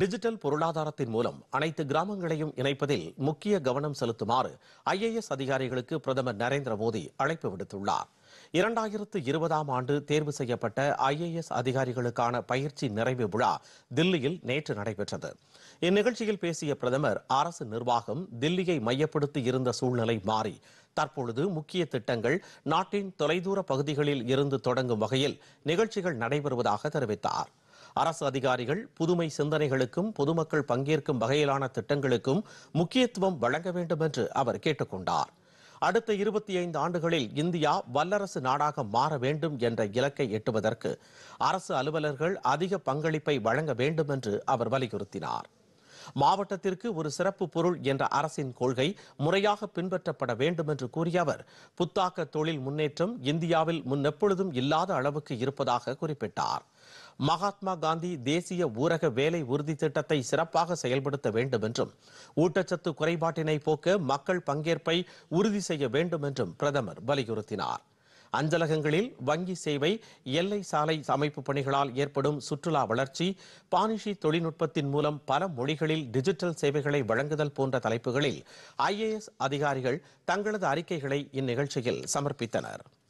digital பொருளாதாரத்தின் மூலம் அனைத்து கிராமங்களையும் இணைப்பதில் முக்கிய கவனம் செலுத்துமாறு ஐஏஎஸ் அதிகாரிகளுக்கு பிரதமர் நரேந்திர மோடி அழைப்பு விடுத்துள்ளார் இரண்டாயிரத்து இருபதாம் ஆண்டு தேர்வு செய்யப்பட்ட ஐஏஎஸ் அதிகாரிகளுக்கான பயிற்சி நிறைவு விழா தில்லியில் நேற்று நடைபெற்றது இந்நிகழ்ச்சியில் பேசிய பிரதமர் அரசு நிர்வாகம் தில்லியை மையப்படுத்தி இருந்த சூழ்நிலை மாறி தற்பொழுது முக்கிய திட்டங்கள் நாட்டின் தொலைதூர பகுதிகளில் இருந்து தொடங்கும் வகையில் நிகழ்ச்சிகள் நடைபெறுவதாக தெரிவித்தாா் அரசு அதிகாரிகள் புதுமை சிந்தனைகளுக்கும் பொதுமக்கள் பங்கேற்கும் வகையிலான திட்டங்களுக்கும் முக்கியத்துவம் வழங்க வேண்டும் என்று அவர் கேட்டுக்கொண்டார் அடுத்த இருபத்தி ஐந்து ஆண்டுகளில் இந்தியா வல்லரசு நாடாக மாற வேண்டும் என்ற இலக்கை எட்டுவதற்கு அரசு அலுவலர்கள் அதிக பங்களிப்பை வழங்க வேண்டும் என்று அவர் வலியுறுத்தினார் மாவட்டத்திற்கு ஒரு சிறப்பு பொருள் என்ற அரசின் கொள்கை முறையாக பின்பற்றப்பட வேண்டும் என்று கூறிய அவர் புத்தாக்க தொழில் முன்னேற்றம் இந்தியாவில் முன்னெப்பொழுதும் இல்லாத அளவுக்கு இருப்பதாக குறிப்பிட்டார் மகாத்மா காந்தி தேசிய ஊரக வேலை உறுதி திட்டத்தை சிறப்பாக செயல்படுத்த வேண்டும் என்றும் ஊட்டச்சத்து குறைபாட்டினை போக்க மக்கள் பங்கேற்பை உறுதி செய்ய வேண்டும் என்றும் பிரதமர் வலியுறுத்தினார் அஞ்சலகங்களில் வங்கி சேவை எல்லை சாலை அமைப்பு பணிகளால் ஏற்படும் சுற்றுலா வளர்ச்சி பானிஷி தொழில்நுட்பத்தின் மூலம் பல மொழிகளில் டிஜிட்டல் சேவைகளை வழங்குதல் போன்ற தலைப்புகளில் ஐஏஎஸ் அதிகாரிகள் தங்களது அறிக்கைகளை இந்நிகழ்ச்சியில் சமர்ப்பித்தனா்